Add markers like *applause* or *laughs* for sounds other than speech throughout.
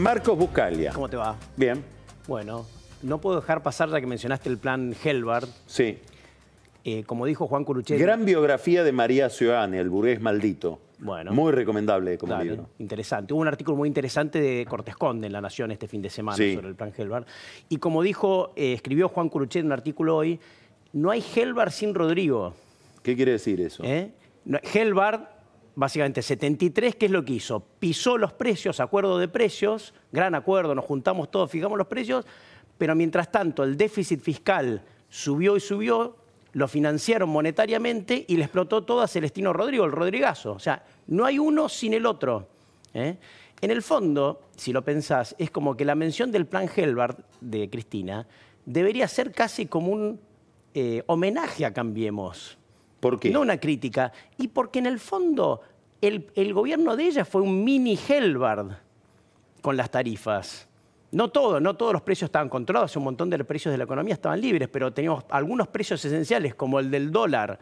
Marcos Bucalia. ¿Cómo te va? Bien. Bueno, no puedo dejar pasar ya que mencionaste el plan Helbard. Sí. Eh, como dijo Juan Curuchet. Gran biografía de María Ciudadana, El burgués maldito. Bueno. Muy recomendable como Interesante. Hubo un artículo muy interesante de Conde en La Nación este fin de semana sobre el plan Helbard. Y como dijo, eh, escribió Juan Curuchet en un artículo hoy, no hay Helvard sin Rodrigo. ¿Qué quiere decir eso? ¿Eh? básicamente 73, ¿qué es lo que hizo? Pisó los precios, acuerdo de precios, gran acuerdo, nos juntamos todos, fijamos los precios, pero mientras tanto el déficit fiscal subió y subió, lo financiaron monetariamente y le explotó todo a Celestino Rodrigo, el Rodrigazo. O sea, no hay uno sin el otro. ¿eh? En el fondo, si lo pensás, es como que la mención del plan Helbert de Cristina debería ser casi como un eh, homenaje a Cambiemos. ¿Por qué? No una crítica. Y porque en el fondo el, gobierno de ella fue un mini Helbard con las tarifas. No todo, no todos los precios estaban controlados, un montón de los precios de la economía estaban libres, pero teníamos algunos precios esenciales como el del dólar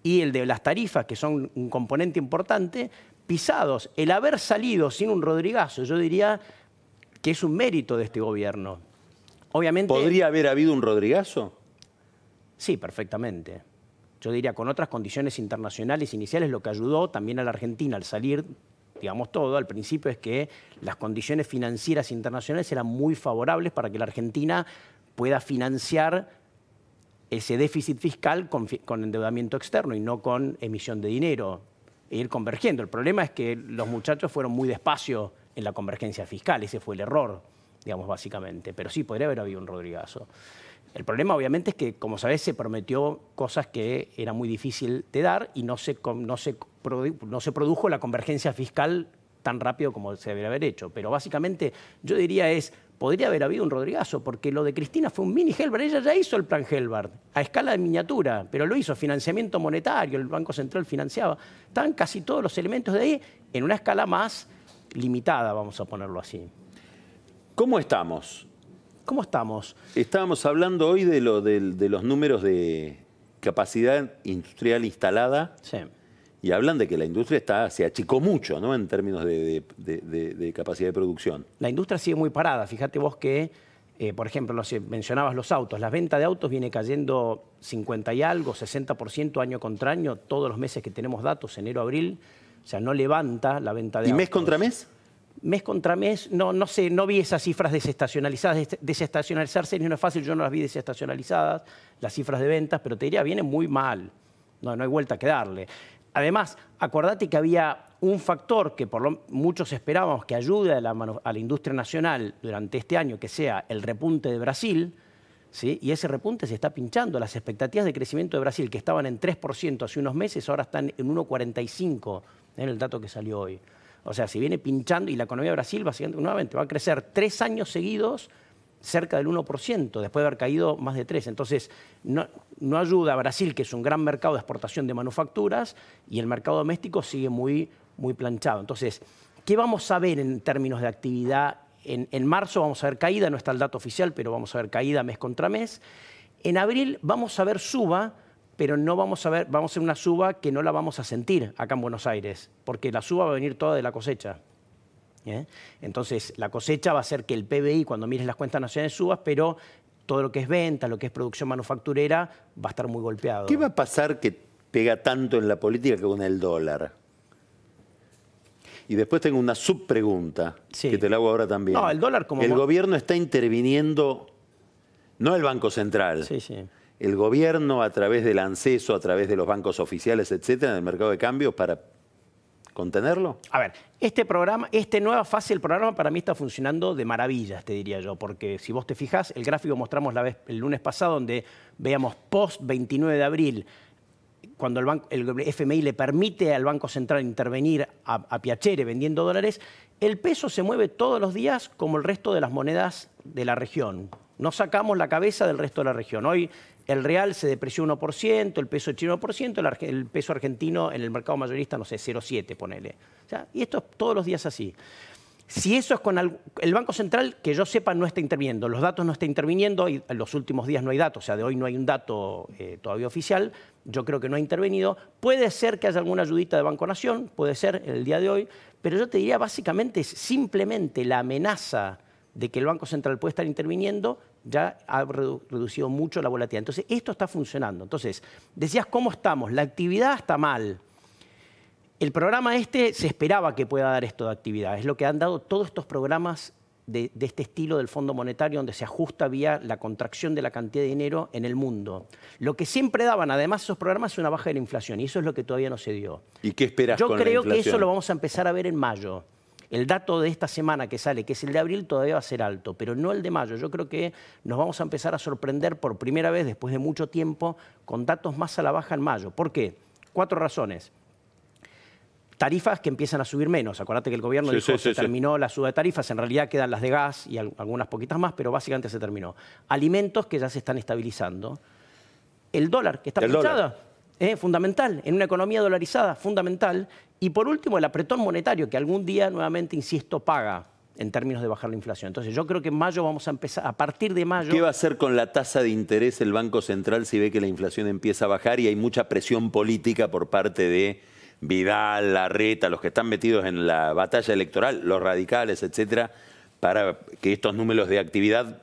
y el de las tarifas, que son un componente importante, pisados. El haber salido sin un Rodrigazo, yo diría que es un mérito de este gobierno. Obviamente, ¿Podría haber habido un Rodrigazo? Sí, perfectamente yo diría con otras condiciones internacionales iniciales, lo que ayudó también a la Argentina al salir, digamos todo, al principio es que las condiciones financieras internacionales eran muy favorables para que la Argentina pueda financiar ese déficit fiscal con, endeudamiento externo y no con emisión de dinero, e ir convergiendo. El problema es que los muchachos fueron muy despacio en la convergencia fiscal, ese fue el error, digamos, básicamente. Pero sí, podría haber habido un Rodrigazo. El problema obviamente es que, como sabes se prometió cosas que era muy difícil de dar y no se, no no se produjo la convergencia fiscal tan rápido como se debería haber hecho. Pero básicamente yo diría es, podría haber habido un Rodrigazo, porque lo de Cristina fue un mini Helbert, Ella ya hizo el plan Helbert, a escala de miniatura, pero lo hizo, financiamiento monetario, el Banco Central financiaba. Están casi todos los elementos de ahí en una escala más limitada, vamos a ponerlo así. ¿Cómo estamos? ¿Cómo estamos? Estábamos hablando hoy de, los números de capacidad industrial instalada. Sí. Y hablan de que la industria está, se achicó mucho ¿no? en términos de, capacidad de producción. La industria sigue muy parada. Fíjate vos que eh, por ejemplo, eh, mencionabas los autos, la venta de autos viene cayendo 50 y algo, 60% año contra año, todos los meses que tenemos datos, enero, abril, o sea, no levanta la venta de autos. ¿Y mes contra mes? mes contra mes, no, no sé, no vi esas cifras desestacionalizadas. Desestacionalizarse no es fácil, yo no las vi desestacionalizadas, las cifras de ventas, pero te diría, viene muy mal. No, no hay vuelta que darle. Además, acordate que había un factor que por lo, muchos esperábamos que ayude a la, industria nacional durante este año, que sea el repunte de Brasil, ¿sí? y ese repunte se está pinchando. Las expectativas de crecimiento de Brasil, que estaban en 3% hace unos meses, ahora están en 1,45% en ¿eh? el dato que salió hoy. O sea, si viene pinchando y la economía de Brasil básicamente, nuevamente va a crecer tres años seguidos cerca del 1%, después de haber caído más de 3%. Entonces, no, ayuda a Brasil, que es un gran mercado de exportación de manufacturas, y el mercado doméstico sigue muy, muy planchado. Entonces, ¿qué vamos a ver en términos de actividad? en marzo vamos a ver caída, no está el dato oficial, pero vamos a ver caída mes contra mes. En abril vamos a ver suba, pero no vamos a ver, vamos a hacer una suba que no la vamos a sentir acá en Buenos Aires, porque la suba va a venir toda de la cosecha. ¿eh? Entonces, la cosecha va a hacer que el PBI, cuando mires las cuentas nacionales, subas, pero todo lo que es venta, lo que es producción manufacturera, va a estar muy golpeado. ¿Qué va a pasar que pega tanto en la política que con el dólar? Y después tengo una subpregunta sí. que te la hago ahora también. No, el dólar como... El gobierno está interviniendo, no el Banco Central. Sí, sí el gobierno a través del anceso, a través de los bancos oficiales, etcétera, en el mercado de cambios para contenerlo? A ver, este programa, esta nueva fase del programa para mí está funcionando de maravillas, te diría yo, porque si vos te fijás, el gráfico mostramos el lunes pasado donde veíamos post 29 de abril cuando el, FMI le permite al Banco Central intervenir a, a Piacere vendiendo dólares, el peso se mueve todos los días como el resto de las monedas de la región. No sacamos la cabeza del resto de la región. Hoy el real se depreció 1%, el peso chino 1%, el, peso argentino en el mercado mayorista, no sé, 0,7, ponele. y esto es todos los días así. Si eso es con el, Banco Central, que yo sepa, no está interviniendo, los datos no están interviniendo, y en los últimos días no hay datos, o sea, de hoy no hay un dato eh, todavía oficial, yo creo que no ha intervenido. Puede ser que haya alguna ayudita de Banco Nación, puede ser el día de hoy, pero yo te diría básicamente simplemente la amenaza de que el Banco Central puede estar interviniendo ya ha reducido mucho la volatilidad. Entonces, esto está funcionando. Entonces, decías, ¿cómo estamos? La actividad está mal. El programa este se esperaba que pueda dar esto de actividad. Es lo que han dado todos estos programas de, este estilo del Fondo Monetario, donde se ajusta vía la contracción de la cantidad de dinero en el mundo. Lo que siempre daban, además, esos programas es una baja de la inflación, y eso es lo que todavía no se dio. ¿Y qué esperas Yo con creo la inflación? que eso lo vamos a empezar a ver en mayo. El dato de esta semana que sale, que es el de abril, todavía va a ser alto, pero no el de mayo. Yo creo que nos vamos a empezar a sorprender por primera vez después de mucho tiempo con datos más a la baja en mayo. ¿Por qué? Cuatro razones tarifas que empiezan a subir menos. Acuérdate que el gobierno dijo terminó la suba de tarifas, en realidad quedan las de gas y algunas poquitas más, pero básicamente se terminó. Alimentos que ya se están estabilizando. El dólar, que está pinchado, es fundamental, en una economía dolarizada, fundamental. Y por último, el apretón monetario, que algún día, nuevamente, insisto, paga en términos de bajar la inflación. Entonces yo creo que en mayo vamos a empezar, a partir de mayo... ¿Qué va a hacer con la tasa de interés el Banco Central si ve que la inflación empieza a bajar y hay mucha presión política por parte de Vidal, Larreta, los que están metidos en la batalla electoral, los radicales, etcétera, para que estos números de actividad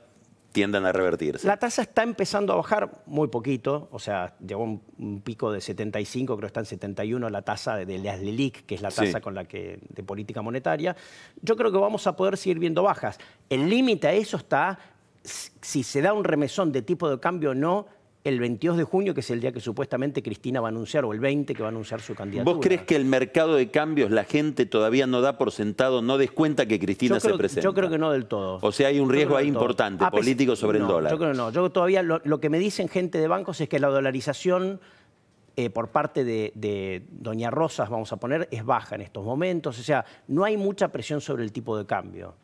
tienden a revertirse. La tasa está empezando a bajar muy poquito, o sea, llegó un, un pico de 75, creo que está en 71 la tasa de, las LELIC, que es la tasa con la que de política monetaria. Yo creo que vamos a poder seguir viendo bajas. El límite a eso está si se da un remesón de tipo de cambio o no el 22 de junio, que es el día que supuestamente Cristina va a anunciar, o el 20 que va a anunciar su candidatura. ¿Vos crees que el mercado de cambios, la gente todavía no da por sentado, no descuenta que Cristina se Yo creo que no del todo. O sea, hay un riesgo ahí importante, ah, pues, político sobre el dólar. Yo creo que no. Yo todavía, lo que me dicen gente de bancos es que la dolarización eh, por parte de, Doña Rosas, vamos a poner, es baja en estos momentos. O sea, no hay mucha presión sobre el tipo de cambio.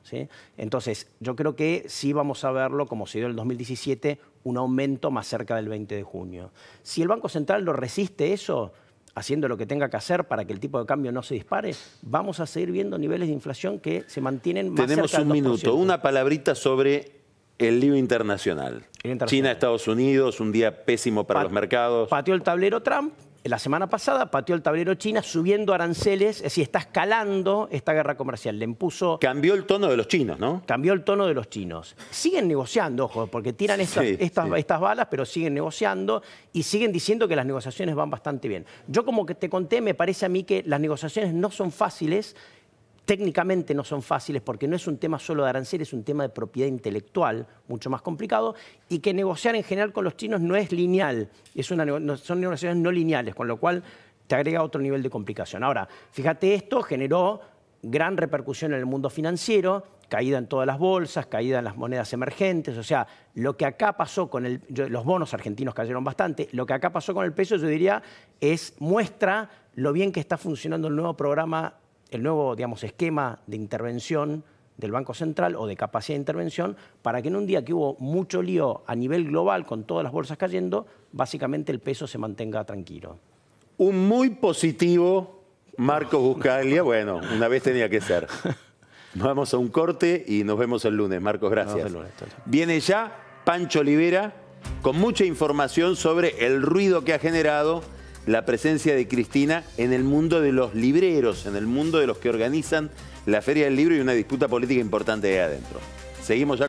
Entonces, yo creo que sí vamos a verlo, como se dio en el 2017, un aumento más cerca del 20 de junio. Si el Banco Central lo resiste eso, haciendo lo que tenga que hacer para que el tipo de cambio no se dispare, vamos a seguir viendo niveles de inflación que se mantienen más Tenemos un minuto, una palabrita sobre el lío internacional. China, Estados Unidos, un día pésimo para los mercados. Pateó el tablero Trump, la semana pasada pateó el tablero China subiendo aranceles, es decir, está escalando esta guerra comercial. Le impuso. Cambió el tono de los chinos, ¿no? Cambió el tono de los chinos. Siguen negociando, ojo, porque tiran estas, estas balas, pero siguen negociando y siguen diciendo que las negociaciones van bastante bien. Yo, como que te conté, me parece a mí que las negociaciones no son fáciles técnicamente no son fáciles porque no es un tema solo de arancel, es un tema de propiedad intelectual, mucho más complicado, y que negociar en general con los chinos no es lineal, es una, son negociaciones no lineales, con lo cual te agrega otro nivel de complicación. Ahora, fíjate esto generó gran repercusión en el mundo financiero, caída en todas las bolsas, caída en las monedas emergentes, o sea, lo que acá pasó con el, los bonos argentinos cayeron bastante, lo que acá pasó con el peso yo diría es muestra lo bien que está funcionando el nuevo programa el nuevo digamos, esquema de intervención del Banco Central o de capacidad de intervención para que en un día que hubo mucho lío a nivel global con todas las bolsas cayendo, básicamente el peso se mantenga tranquilo. Un muy positivo Marcos Buscaglia, bueno, una vez tenía que ser. *laughs* Vamos a un corte y nos vemos el lunes. Marcos, gracias. Viene ya Pancho Olivera con mucha información sobre el ruido que ha generado la presencia de Cristina en el mundo de los libreros, en el mundo de los que organizan la Feria del Libro y una disputa política importante ahí adentro. Seguimos